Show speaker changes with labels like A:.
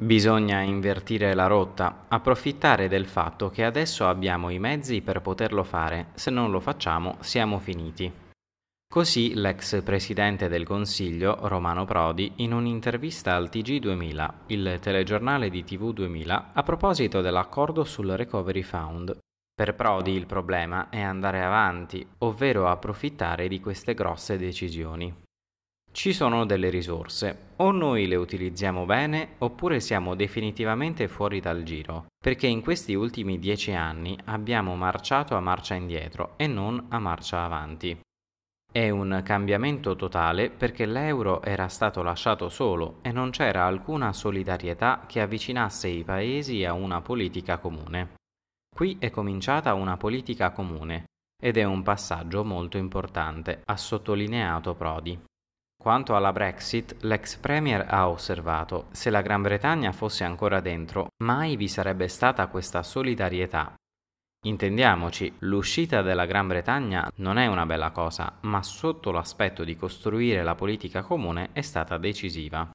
A: Bisogna invertire la rotta, approfittare del fatto che adesso abbiamo i mezzi per poterlo fare, se non lo facciamo siamo finiti. Così l'ex presidente del Consiglio, Romano Prodi, in un'intervista al TG2000, il telegiornale di TV2000, a proposito dell'accordo sul Recovery Fund. Per Prodi il problema è andare avanti, ovvero approfittare di queste grosse decisioni. Ci sono delle risorse, o noi le utilizziamo bene oppure siamo definitivamente fuori dal giro, perché in questi ultimi dieci anni abbiamo marciato a marcia indietro e non a marcia avanti. È un cambiamento totale perché l'euro era stato lasciato solo e non c'era alcuna solidarietà che avvicinasse i paesi a una politica comune. Qui è cominciata una politica comune ed è un passaggio molto importante, ha sottolineato Prodi. Quanto alla Brexit, l'ex Premier ha osservato, se la Gran Bretagna fosse ancora dentro, mai vi sarebbe stata questa solidarietà. Intendiamoci, l'uscita della Gran Bretagna non è una bella cosa, ma sotto l'aspetto di costruire la politica comune è stata decisiva.